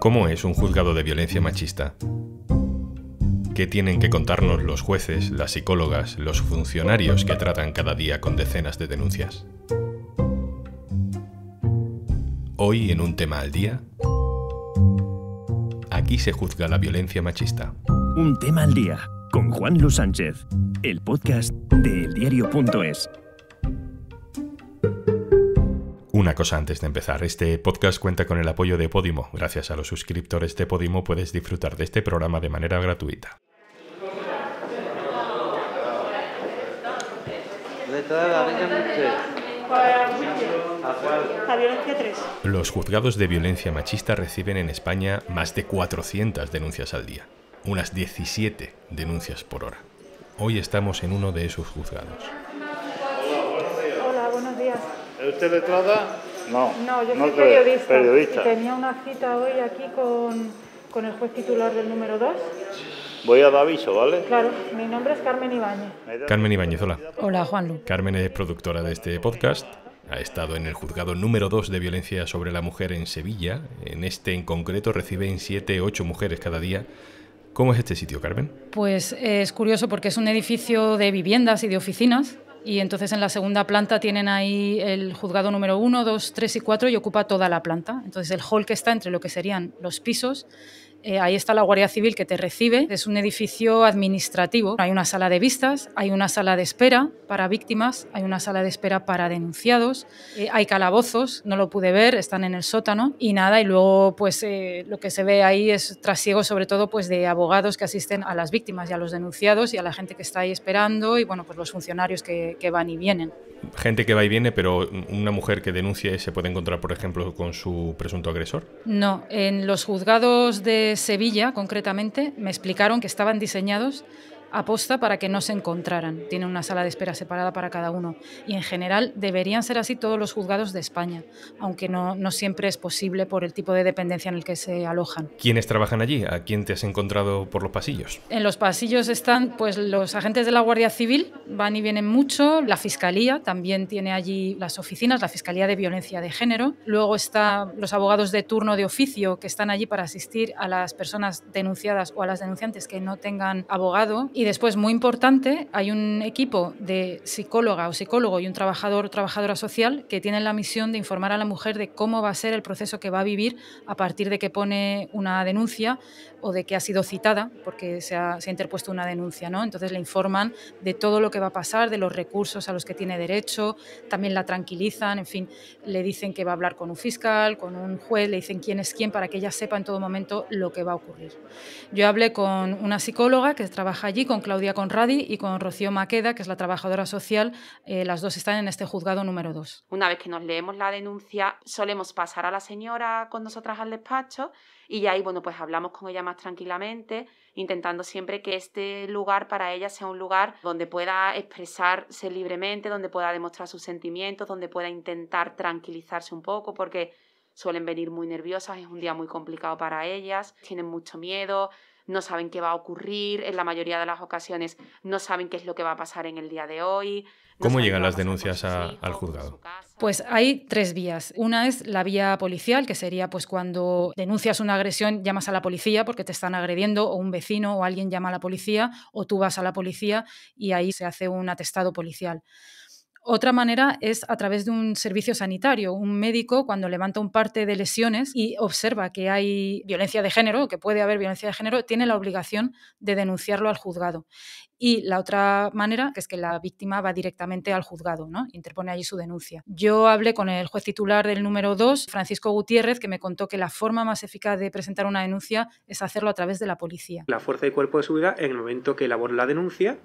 ¿Cómo es un juzgado de violencia machista? ¿Qué tienen que contarnos los jueces, las psicólogas, los funcionarios que tratan cada día con decenas de denuncias? Hoy en un tema al día, aquí se juzga la violencia machista. Un tema al día con Juan Luis Sánchez, el podcast de eldiario.es. Una cosa antes de empezar, este podcast cuenta con el apoyo de Podimo. Gracias a los suscriptores de Podimo puedes disfrutar de este programa de manera gratuita. Los juzgados de violencia machista reciben en España más de 400 denuncias al día, unas 17 denuncias por hora. Hoy estamos en uno de esos juzgados. ¿Es usted No. No, yo soy periodista. tenía una cita hoy aquí con, el juez titular del número 2. Voy a dar aviso, ¿vale? Claro, mi nombre es Carmen Ibáñez. Carmen Ibáñez, hola. Hola, Juanlu. Carmen es productora de este podcast. Ha estado en el juzgado número 2 de violencia sobre la mujer en Sevilla. En este en concreto reciben 7, 8 mujeres cada día. ¿Cómo es este sitio, Carmen? Pues es curioso porque es un edificio de viviendas y de oficinas y entonces en la segunda planta tienen ahí el juzgado número 1, 2, 3 y 4 y ocupa toda la planta. Entonces el hall que está entre lo que serían los pisos eh, ahí está la Guardia Civil que te recibe. Es un edificio administrativo. Hay una sala de vistas, hay una sala de espera para víctimas, hay una sala de espera para denunciados, eh, hay calabozos, no lo pude ver, están en el sótano y nada. Y luego, pues eh, lo que se ve ahí es trasiego, sobre todo, pues de abogados que asisten a las víctimas y a los denunciados y a la gente que está ahí esperando y, bueno, pues los funcionarios que, van y vienen. Gente que va y viene, pero una mujer que denuncia se puede encontrar, por ejemplo, con su presunto agresor. No, en los juzgados de Sevilla, concretamente, me explicaron que estaban diseñados aposta para que no se encontraran. Tienen una sala de espera separada para cada uno. Y en general deberían ser así todos los juzgados de España, aunque no, siempre es posible por el tipo de dependencia en el que se alojan. ¿Quiénes trabajan allí? ¿A quién te has encontrado por los pasillos? En los pasillos están pues los agentes de la Guardia Civil, van y vienen mucho, la Fiscalía también tiene allí las oficinas, la Fiscalía de Violencia de Género. Luego están los abogados de turno de oficio que están allí para asistir a las personas denunciadas o a las denunciantes que no tengan abogado y después, muy importante, hay un equipo de psicóloga o psicólogo y un trabajador o trabajadora social que tienen la misión de informar a la mujer de cómo va a ser el proceso que va a vivir a partir de que pone una denuncia o de que ha sido citada, porque se ha, se ha interpuesto una denuncia. ¿no? Entonces le informan de todo lo que va a pasar, de los recursos a los que tiene derecho, también la tranquilizan, en fin, le dicen que va a hablar con un fiscal, con un juez, le dicen quién es quién para que ella sepa en todo momento lo que va a ocurrir. Yo hablé con una psicóloga que trabaja allí, con Claudia Conradi y con Rocío Maqueda, que es la trabajadora social. Eh, las dos están en este juzgado número 2. Una vez que nos leemos la denuncia, solemos pasar a la señora con nosotras al despacho y ahí, bueno, pues hablamos con ella más tranquilamente, intentando siempre que este lugar para ella sea un lugar donde pueda expresarse libremente, donde pueda demostrar sus sentimientos, donde pueda intentar tranquilizarse un poco, porque suelen venir muy nerviosas, es un día muy complicado para ellas, tienen mucho miedo, no saben qué va a ocurrir, en la mayoría de las ocasiones no saben qué es lo que va a pasar en el día de hoy. ¿Cómo llegan las denuncias al juzgado? Pues hay tres vías. Una es la vía policial, que sería pues cuando denuncias una agresión, llamas a la policía porque te están agrediendo o un vecino o alguien llama a la policía o tú vas a la policía y ahí se hace un atestado policial. Otra manera es a través de un servicio sanitario. Un médico cuando levanta un parte de lesiones y observa que hay violencia de género, que puede haber violencia de género, tiene la obligación de denunciarlo al juzgado. Y la otra manera, que es que la víctima va directamente al juzgado, ¿no? interpone allí su denuncia. Yo hablé con el juez titular del número 2, Francisco Gutiérrez, que me contó que la forma más eficaz de presentar una denuncia es hacerlo a través de la policía. La fuerza y cuerpo de seguridad, en el momento que elaboran la denuncia,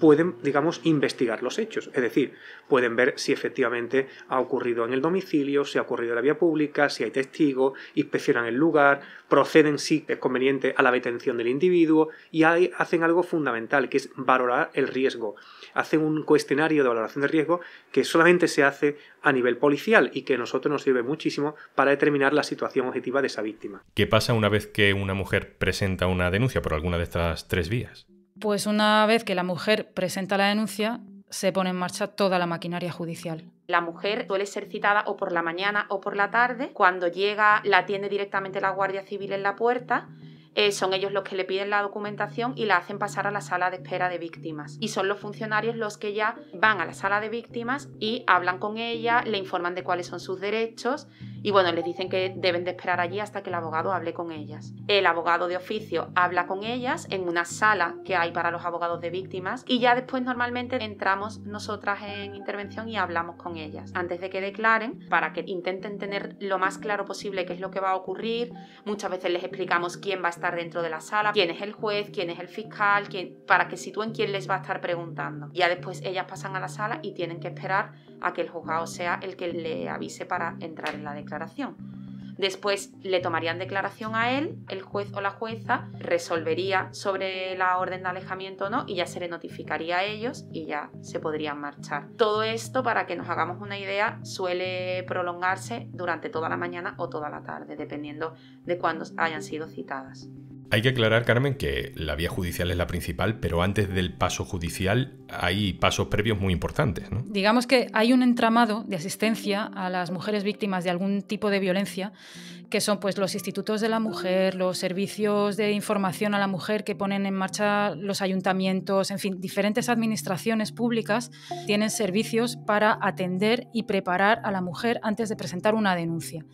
pueden, digamos, investigar los hechos. Es decir, pueden ver si efectivamente ha ocurrido en el domicilio, si ha ocurrido en la vía pública, si hay testigos, inspeccionan el lugar, proceden si es conveniente a la detención del individuo y hay, hacen algo fundamental, que es valorar el riesgo. Hace un cuestionario de valoración de riesgo que solamente se hace a nivel policial y que a nosotros nos sirve muchísimo para determinar la situación objetiva de esa víctima. ¿Qué pasa una vez que una mujer presenta una denuncia por alguna de estas tres vías? Pues una vez que la mujer presenta la denuncia, se pone en marcha toda la maquinaria judicial. La mujer suele ser citada o por la mañana o por la tarde. Cuando llega, la atiende directamente la Guardia Civil en la puerta eh, son ellos los que le piden la documentación y la hacen pasar a la sala de espera de víctimas. Y son los funcionarios los que ya van a la sala de víctimas y hablan con ella, le informan de cuáles son sus derechos y bueno, les dicen que deben de esperar allí hasta que el abogado hable con ellas. El abogado de oficio habla con ellas en una sala que hay para los abogados de víctimas y ya después normalmente entramos nosotras en intervención y hablamos con ellas antes de que declaren para que intenten tener lo más claro posible qué es lo que va a ocurrir. Muchas veces les explicamos quién va a estar dentro de la sala, quién es el juez, quién es el fiscal, para que sitúen quién les va a estar preguntando. Ya después ellas pasan a la sala y tienen que esperar a que el juzgado sea el que le avise para entrar en la declaración declaración. Después le tomarían declaración a él, el juez o la jueza resolvería sobre la orden de alejamiento o no y ya se le notificaría a ellos y ya se podrían marchar. Todo esto, para que nos hagamos una idea, suele prolongarse durante toda la mañana o toda la tarde, dependiendo de cuándo hayan sido citadas. Hay que aclarar, Carmen, que la vía judicial es la principal, pero antes del paso judicial hay pasos previos muy importantes. Digamos que hay un entramado de asistencia a las mujeres víctimas de algún tipo de violencia que son pues los institutos de la mujer, los servicios de información a la mujer que ponen en marcha los ayuntamientos, en fin, diferentes administraciones públicas tienen servicios para atender y preparar a la mujer antes de presentar una denuncia.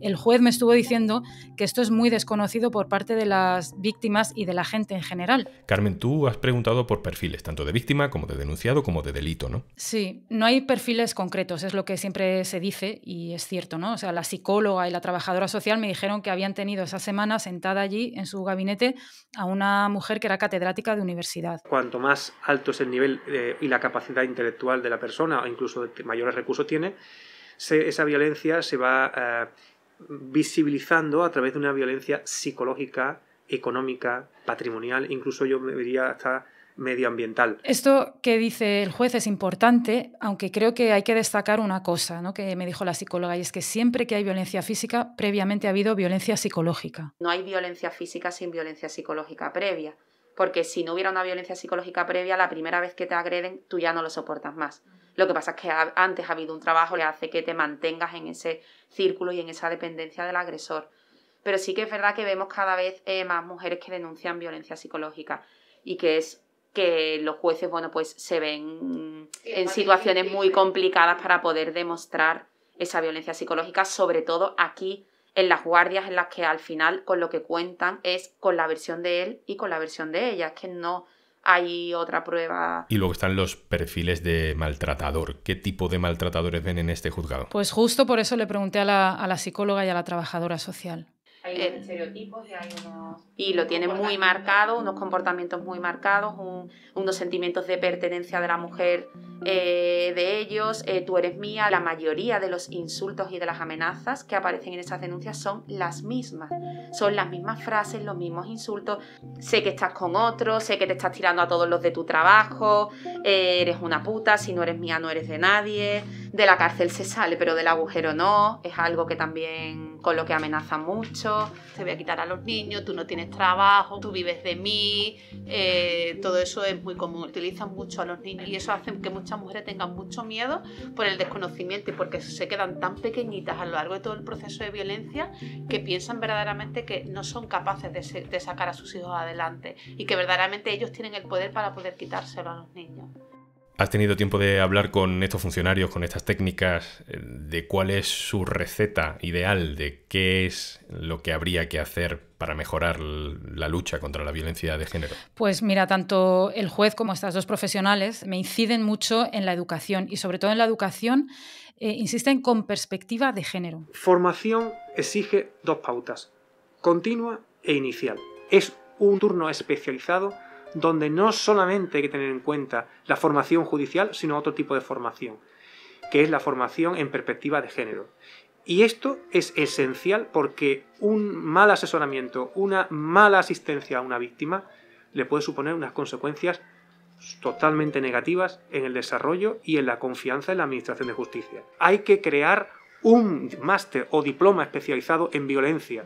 El juez me estuvo diciendo que esto es muy desconocido por parte de las víctimas y de la gente en general. Carmen, tú has preguntado por perfiles, tanto de víctima como de denunciado como de delito, ¿no? Sí, no hay perfiles concretos, es lo que siempre se dice y es cierto, ¿no? O sea, la psicóloga y la trabajadora social me dijeron que habían tenido esa semana sentada allí en su gabinete a una mujer que era catedrática de universidad. Cuanto más alto es el nivel eh, y la capacidad intelectual de la persona, o incluso mayores recursos tiene, esa violencia se va eh, visibilizando a través de una violencia psicológica, económica, patrimonial, incluso yo me diría hasta medioambiental. Esto que dice el juez es importante, aunque creo que hay que destacar una cosa que me dijo la psicóloga, y es que siempre que hay violencia física, previamente ha habido violencia psicológica. No hay violencia física sin violencia psicológica previa, porque si no hubiera una violencia psicológica previa, la primera vez que te agreden, tú ya no lo soportas más. Lo que pasa es que antes ha habido un trabajo que hace que te mantengas en ese círculo y en esa dependencia del agresor. Pero sí que es verdad que vemos cada vez eh, más mujeres que denuncian violencia psicológica y que es que los jueces, bueno, pues se ven en situaciones muy complicadas para poder demostrar esa violencia psicológica, sobre todo aquí en las guardias en las que al final con lo que cuentan es con la versión de él y con la versión de ella, es que no hay otra prueba. Y luego están los perfiles de maltratador. ¿Qué tipo de maltratadores ven en este juzgado? Pues justo por eso le pregunté a la, a la psicóloga y a la trabajadora social. Hay eh, estereotipos y hay unos... Y lo tiene muy marcado, unos comportamientos muy marcados, unos sentimientos de pertenencia de la mujer eh, de ellos, eh, tú eres mía, la mayoría de los insultos y de las amenazas que aparecen en esas denuncias son las mismas, son las mismas frases, los mismos insultos, sé que estás con otro, sé que te estás tirando a todos los de tu trabajo, eres una puta, si no eres mía no eres de nadie, de la cárcel se sale, pero del agujero no, es algo que también con lo que amenaza mucho, te voy a quitar a los niños, tú no tienes trabajo, tú vives de mí, eh, todo eso es muy común, utilizan mucho a los niños y eso hace que muchas mujeres tengan mucho miedo por el desconocimiento y porque se quedan tan pequeñitas a lo largo de todo el proceso de violencia que piensan verdaderamente que no son capaces de, de sacar a sus hijos adelante y que verdaderamente ellos tienen el poder para poder quitárselo a los niños. ¿Has tenido tiempo de hablar con estos funcionarios, con estas técnicas, eh, de cuál es su receta ideal, de qué es lo que habría que hacer para mejorar la lucha contra la violencia de género? Pues mira, tanto el juez como estas dos profesionales me inciden mucho en la educación y sobre todo en la educación eh, insisten con perspectiva de género. Formación exige dos pautas, continua e inicial. Es un turno especializado donde no solamente hay que tener en cuenta la formación judicial, sino otro tipo de formación, que es la formación en perspectiva de género. Y esto es esencial porque un mal asesoramiento, una mala asistencia a una víctima, le puede suponer unas consecuencias totalmente negativas en el desarrollo y en la confianza en la Administración de Justicia. Hay que crear un máster o diploma especializado en violencia,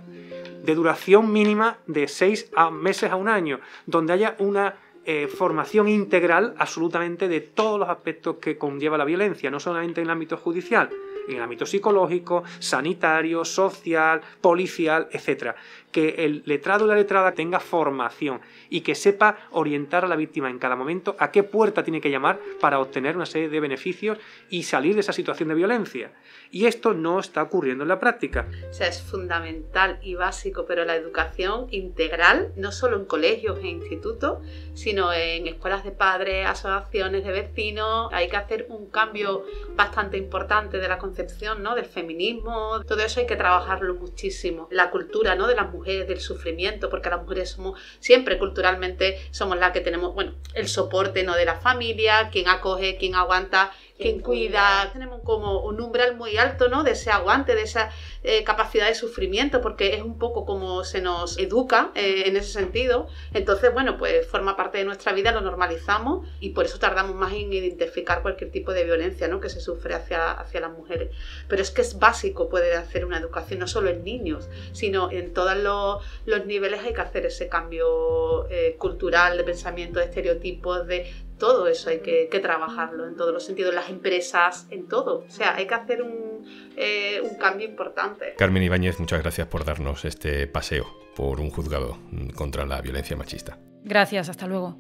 de duración mínima de seis a meses a un año, donde haya una eh, formación integral absolutamente de todos los aspectos que conlleva la violencia, no solamente en el ámbito judicial, en el ámbito psicológico, sanitario, social, policial, etc que el letrado o la letrada tenga formación y que sepa orientar a la víctima en cada momento a qué puerta tiene que llamar para obtener una serie de beneficios y salir de esa situación de violencia. Y esto no está ocurriendo en la práctica. O sea, es fundamental y básico, pero la educación integral, no solo en colegios e institutos, sino en escuelas de padres, asociaciones de vecinos, hay que hacer un cambio bastante importante de la concepción ¿no? del feminismo, todo eso hay que trabajarlo muchísimo. La cultura ¿no? de las mujeres del sufrimiento, porque las mujeres somos siempre culturalmente, somos las que tenemos, bueno, el soporte no de la familia, quien acoge, quien aguanta, quien cuida. Tenemos como un umbral muy alto, ¿no? De ese aguante, de esa eh, capacidad de sufrimiento, porque es un poco como se nos educa eh, en ese sentido. Entonces, bueno, pues forma parte de nuestra vida, lo normalizamos y por eso tardamos más en identificar cualquier tipo de violencia, Que se sufre hacia, hacia las mujeres. Pero es que es básico poder hacer una educación, no solo en niños, sino en todos los, niveles hay que hacer ese cambio eh, cultural, de pensamiento, de estereotipos, de todo eso hay que, trabajarlo en todos los sentidos, en las empresas, en todo. O sea, hay que hacer un, eh, un cambio importante. Carmen Ibáñez, muchas gracias por darnos este paseo por un juzgado contra la violencia machista. Gracias, hasta luego.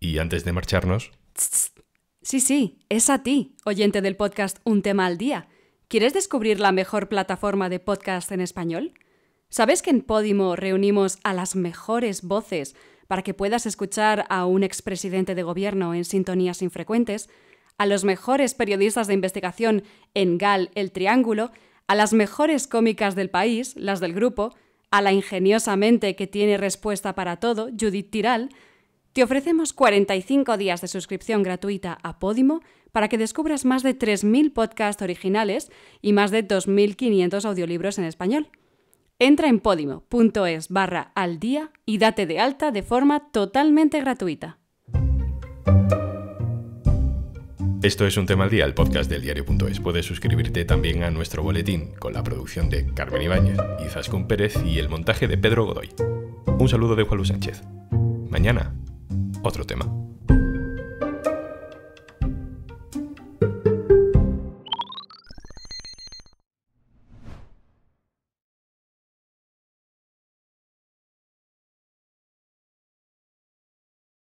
Y antes de marcharnos... Sí, sí, es a ti, oyente del podcast Un tema al día. ¿Quieres descubrir la mejor plataforma de podcast en español? ¿Sabes que en Podimo reunimos a las mejores voces para que puedas escuchar a un expresidente de gobierno en sintonías infrecuentes, a los mejores periodistas de investigación en GAL El Triángulo, a las mejores cómicas del país, las del grupo, a la ingeniosa mente que tiene respuesta para todo, Judith Tiral, te ofrecemos 45 días de suscripción gratuita a Podimo para que descubras más de 3.000 podcasts originales y más de 2.500 audiolibros en español. Entra en podimo.es barra al día y date de alta de forma totalmente gratuita. Esto es un tema al día, el podcast del diario.es. Puedes suscribirte también a nuestro boletín con la producción de Carmen Ibáñez, y Zascun Pérez y el montaje de Pedro Godoy. Un saludo de Juan Luis Sánchez. Mañana, otro tema.